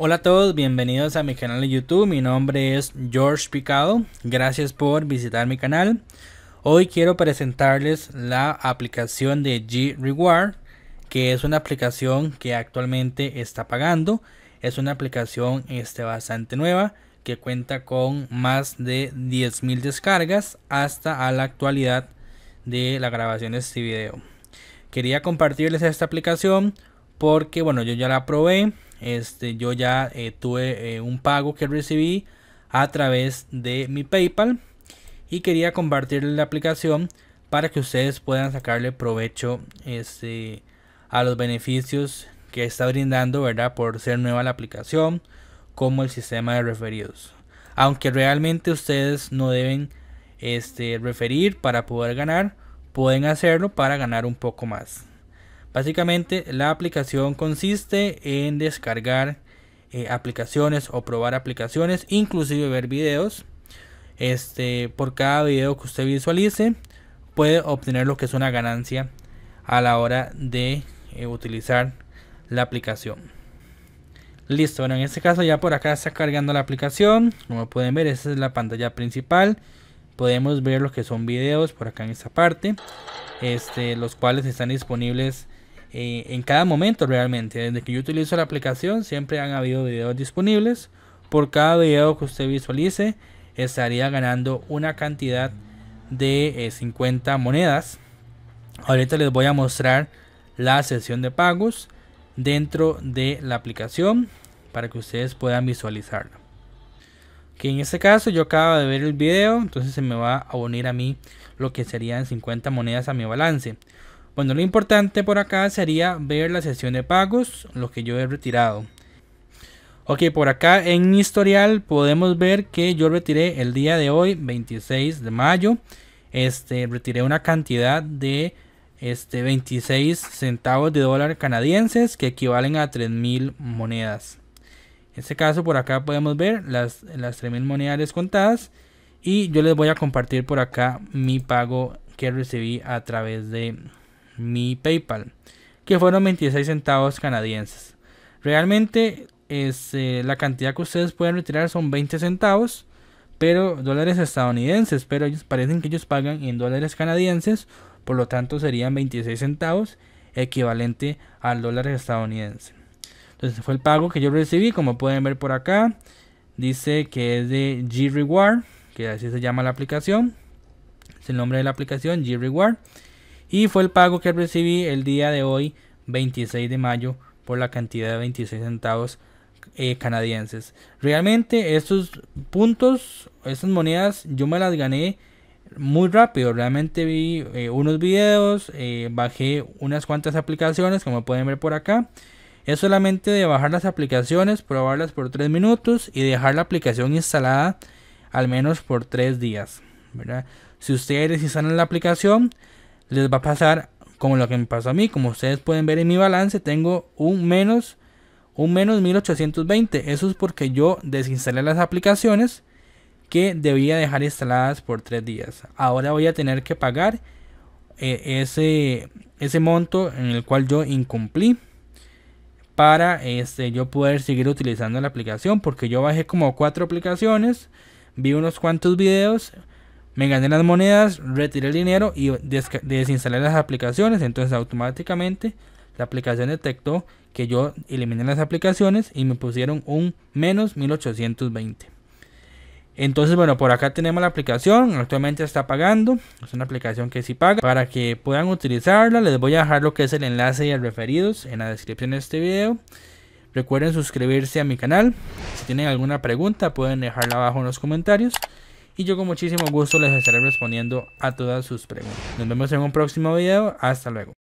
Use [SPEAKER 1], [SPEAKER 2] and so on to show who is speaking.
[SPEAKER 1] Hola a todos, bienvenidos a mi canal de YouTube. Mi nombre es George Picado. Gracias por visitar mi canal. Hoy quiero presentarles la aplicación de G Reward, que es una aplicación que actualmente está pagando. Es una aplicación este, bastante nueva que cuenta con más de 10.000 descargas hasta la actualidad de la grabación de este video. Quería compartirles esta aplicación porque, bueno, yo ya la probé este, yo ya eh, tuve eh, un pago que recibí a través de mi PayPal y quería compartir la aplicación para que ustedes puedan sacarle provecho este, a los beneficios que está brindando, Por ser nueva la aplicación, como el sistema de referidos. Aunque realmente ustedes no deben este, referir para poder ganar, pueden hacerlo para ganar un poco más. Básicamente la aplicación consiste en descargar eh, aplicaciones o probar aplicaciones, inclusive ver videos. Este, por cada video que usted visualice, puede obtener lo que es una ganancia a la hora de eh, utilizar la aplicación. Listo, bueno, en este caso ya por acá está cargando la aplicación. Como pueden ver, esta es la pantalla principal. Podemos ver lo que son videos por acá en esta parte. Este, los cuales están disponibles eh, en cada momento realmente. Desde que yo utilizo la aplicación siempre han habido videos disponibles. Por cada video que usted visualice estaría ganando una cantidad de 50 eh, monedas. Ahorita les voy a mostrar la sesión de pagos dentro de la aplicación para que ustedes puedan visualizarlo. Que en este caso yo acabo de ver el video, entonces se me va a unir a mí lo que serían 50 monedas a mi balance. Bueno, lo importante por acá sería ver la sesión de pagos, lo que yo he retirado. Ok, por acá en mi historial podemos ver que yo retiré el día de hoy, 26 de mayo. Este, retiré una cantidad de este, 26 centavos de dólar canadienses que equivalen a 3.000 monedas. En este caso por acá podemos ver las, las 3.000 monedas descontadas. Y yo les voy a compartir por acá mi pago que recibí a través de mi PayPal, que fueron 26 centavos canadienses. Realmente es, eh, la cantidad que ustedes pueden retirar son 20 centavos, pero dólares estadounidenses, pero ellos parecen que ellos pagan en dólares canadienses, por lo tanto serían 26 centavos, equivalente al dólar estadounidense. Entonces fue el pago que yo recibí, como pueden ver por acá, dice que es de G Reward, que así se llama la aplicación, es el nombre de la aplicación G Reward. Y fue el pago que recibí el día de hoy, 26 de mayo, por la cantidad de 26 centavos eh, canadienses. Realmente estos puntos, estas monedas, yo me las gané muy rápido. Realmente vi eh, unos videos, eh, bajé unas cuantas aplicaciones, como pueden ver por acá. Es solamente de bajar las aplicaciones, probarlas por 3 minutos y dejar la aplicación instalada al menos por 3 días. Si ustedes instalan la aplicación, les va a pasar como lo que me pasó a mí. Como ustedes pueden ver en mi balance, tengo un menos, un menos 1820. Eso es porque yo desinstalé las aplicaciones que debía dejar instaladas por tres días. Ahora voy a tener que pagar eh, ese, ese monto en el cual yo incumplí para este, yo poder seguir utilizando la aplicación porque yo bajé como cuatro aplicaciones, vi unos cuantos videos me gané las monedas, retiré el dinero y desinstalé las aplicaciones. Entonces automáticamente la aplicación detectó que yo eliminé las aplicaciones y me pusieron un menos 1820. Entonces, bueno, por acá tenemos la aplicación. Actualmente está pagando. Es una aplicación que sí paga. Para que puedan utilizarla, les voy a dejar lo que es el enlace y el referidos en la descripción de este video. Recuerden suscribirse a mi canal. Si tienen alguna pregunta, pueden dejarla abajo en los comentarios y yo con muchísimo gusto les estaré respondiendo a todas sus preguntas. Nos vemos en un próximo video, hasta luego.